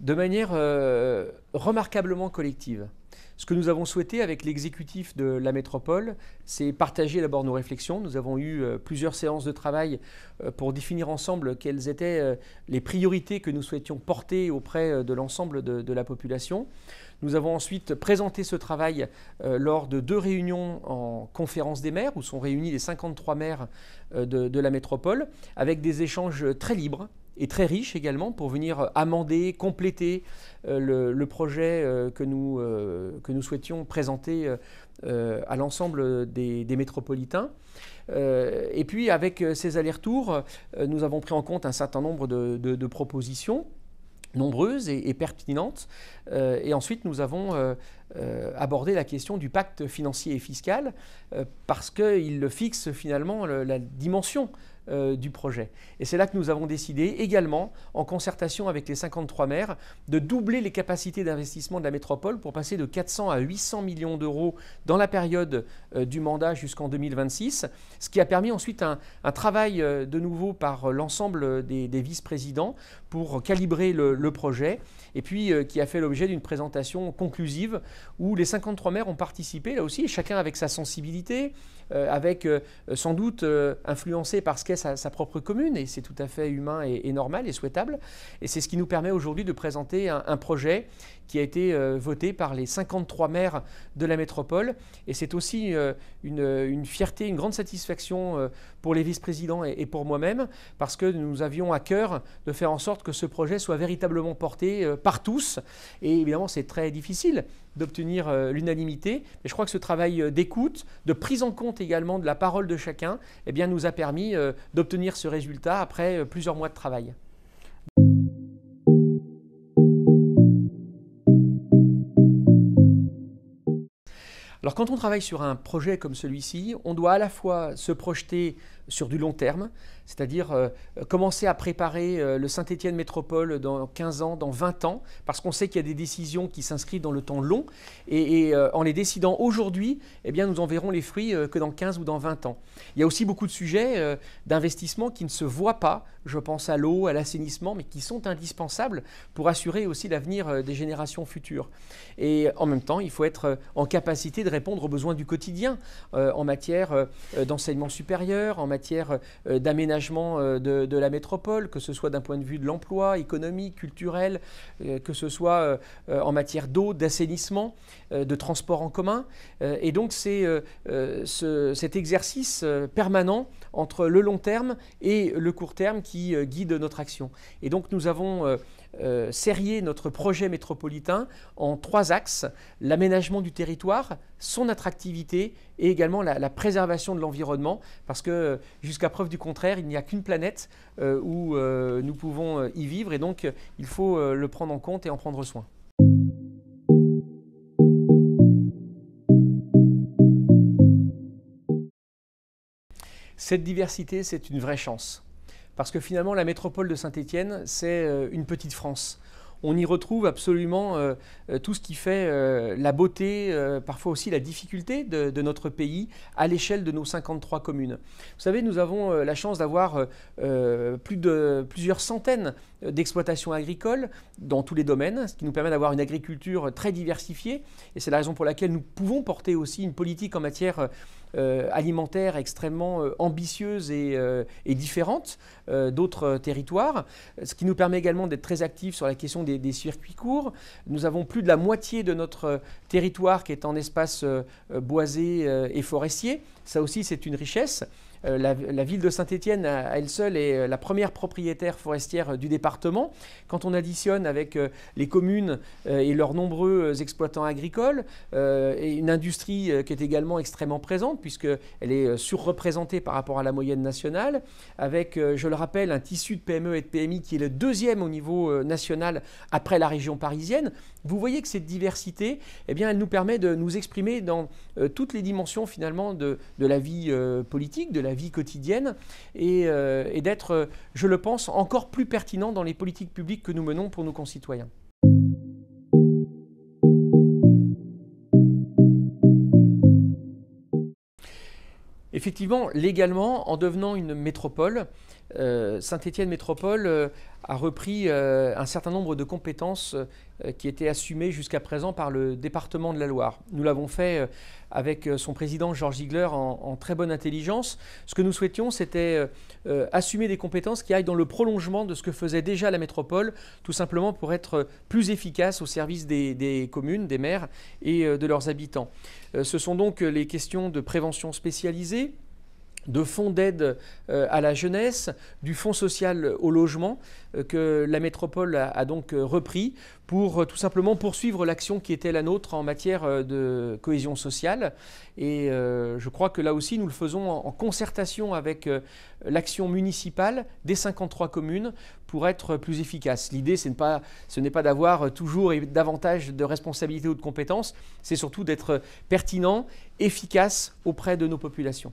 de manière euh, remarquablement collective. Ce que nous avons souhaité avec l'exécutif de la métropole, c'est partager d'abord nos réflexions. Nous avons eu euh, plusieurs séances de travail euh, pour définir ensemble quelles étaient les priorités que nous souhaitions porter auprès de l'ensemble de, la population. Nous avons ensuite présenté ce travail lors de deux réunions en conférence des maires, où sont réunis les 53 maires de la métropole, avec des échanges très libres, et très riche également pour venir euh, amender, compléter euh, le, projet euh, que, nous, que nous souhaitions présenter à l'ensemble des, métropolitains. et puis avec ces allers-retours, nous avons pris en compte un certain nombre de, propositions nombreuses et, pertinentes. et ensuite, nous avons euh, aborder la question du pacte financier et fiscal euh, parce qu'il fixe finalement la dimension euh, du projet. Et c'est là que nous avons décidé également, en concertation avec les 53 maires, de doubler les capacités d'investissement de la métropole pour passer de 400 à 800 millions d'euros dans la période du mandat jusqu'en 2026, ce qui a permis ensuite un, travail de nouveau par l'ensemble des, vice-présidents pour calibrer le, le, projet, et puis qui a fait l'objet d'une présentation conclusive où les 53 maires ont participé, là aussi, chacun avec sa sensibilité, euh, avec euh, sans doute euh, influencé par ce qu'est sa, propre commune, et c'est tout à fait humain et, normal et souhaitable. Et c'est ce qui nous permet aujourd'hui de présenter un, projet qui a été voté par les 53 maires de la métropole. Et c'est aussi une, fierté, une grande satisfaction pour les vice-présidents et pour moi-même, parce que nous avions à cœur de faire en sorte que ce projet soit véritablement porté par tous. Et évidemment, c'est très difficile d'obtenir euh, l'unanimité. Mais je crois que ce travail euh, d'écoute, de prise en compte également de la parole de chacun, eh bien, nous a permis euh, d'obtenir ce résultat après plusieurs mois de travail. Alors quand on travaille sur un projet comme celui-ci, on doit à la fois se projeter sur du long terme, c'est-à-dire euh, commencer à préparer euh, le Saint-Étienne Métropole dans 15 ans, dans 20 ans, parce qu'on sait qu'il y a des décisions qui s'inscrivent dans le temps long, et, euh, en les décidant aujourd'hui, eh bien, nous en verrons les fruits que dans 15 ou dans 20 ans. Il y a aussi beaucoup de sujets d'investissement qui ne se voient pas, je pense à l'eau, à l'assainissement, mais qui sont indispensables pour assurer aussi l'avenir des générations futures. Et en même temps, il faut être en capacité de répondre aux besoins du quotidien euh, en matière euh, d'enseignement supérieur, en matière euh, d'aménagement de, la métropole, que ce soit d'un point de vue de l'emploi, économique, culturel, que ce soit en matière d'eau, d'assainissement, de transport en commun. et donc c'est cet exercice permanent entre le long terme et le court terme qui guide notre action. Et donc nous avons... Euh, notre projet métropolitain en trois axes. L'aménagement du territoire, son attractivité et également la, préservation de l'environnement, parce que jusqu'à preuve du contraire, il n'y a qu'une planète euh, où euh, nous pouvons euh, y vivre, et donc il faut le prendre en compte et en prendre soin. Cette diversité, c'est une vraie chance, parce que finalement, la métropole de Saint-Étienne, c'est une petite France on y retrouve absolument euh, euh, tout ce qui fait euh, la beauté, parfois aussi la difficulté de, notre pays à l'échelle de nos 53 communes. Vous savez, nous avons la chance d'avoir plus de plusieurs centaines d'exploitations agricoles dans tous les domaines, ce qui nous permet d'avoir une agriculture très diversifiée. Et c'est la raison pour laquelle nous pouvons porter aussi une politique en matière euh, alimentaires alimentaire extrêmement euh, ambitieuses ambitieuse et, euh, différente d'autres territoires, ce qui nous permet également d'être très actifs sur la question des, des, circuits courts. Nous avons plus de la moitié de notre territoire qui est en espace boisé et forestier. Ça aussi, c'est une richesse. Euh, la, ville de Saint-Étienne, à elle seule, est euh, la première propriétaire forestière euh, du département. Quand on additionne avec les communes et leurs nombreux exploitants agricoles, et une industrie qui est également extrêmement présente, puisqu'elle est surreprésentée par rapport à la moyenne nationale, avec, je le rappelle, un tissu de PME et de PMI qui est le deuxième au niveau national après la région parisienne. Vous voyez que cette diversité, eh bien, elle nous permet de nous exprimer dans toutes les dimensions finalement de, de la vie politique, de la vie quotidienne euh, et, d'être, je le pense, encore plus pertinent dans les politiques publiques que nous menons pour nos concitoyens. Effectivement, légalement, en devenant une métropole, euh, Saint-Étienne Métropole euh, a repris un certain nombre de compétences euh, qui était assumé jusqu'à présent par le département de la Loire. Nous l'avons fait euh, avec euh, son président Georges Ziegler en, très bonne intelligence. Ce que nous souhaitions, c'était assumer des compétences qui aillent dans le prolongement de ce que faisait déjà la métropole, tout simplement pour être plus efficace au service des, communes, des maires et de leurs habitants. ce sont donc les questions de prévention spécialisée, de fonds d'aide euh, à la jeunesse, du fonds social au logement euh, que la métropole a donc euh, repris pour tout simplement poursuivre l'action qui était la nôtre en matière de cohésion sociale. Et je crois que là aussi, nous le faisons en concertation avec l'action municipale des 53 communes pour être plus efficace. L'idée, ce n'est pas, d'avoir toujours davantage de responsabilités ou de compétences, c'est surtout d'être pertinent, efficace auprès de nos populations.